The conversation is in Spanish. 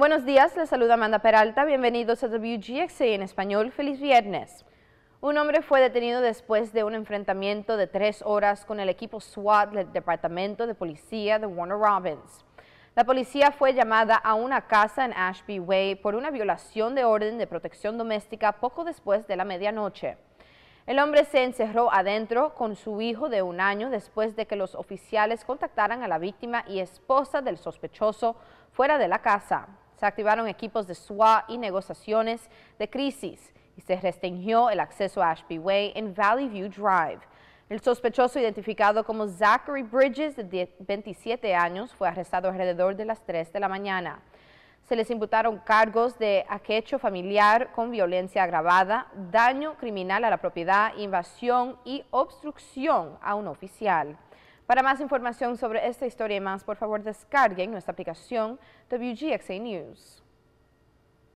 Buenos días, les saluda Amanda Peralta, bienvenidos a WGXA en español, feliz viernes. Un hombre fue detenido después de un enfrentamiento de tres horas con el equipo SWAT del Departamento de Policía de Warner Robins. La policía fue llamada a una casa en Ashby Way por una violación de orden de protección doméstica poco después de la medianoche. El hombre se encerró adentro con su hijo de un año después de que los oficiales contactaran a la víctima y esposa del sospechoso fuera de la casa se activaron equipos de SWAT y negociaciones de crisis y se restringió el acceso a Ashby Way en Valley View Drive. El sospechoso identificado como Zachary Bridges, de 27 años, fue arrestado alrededor de las 3 de la mañana. Se les imputaron cargos de aquecho familiar con violencia agravada, daño criminal a la propiedad, invasión y obstrucción a un oficial. Para más información sobre esta historia y más, por favor descarguen nuestra aplicación WGXA News.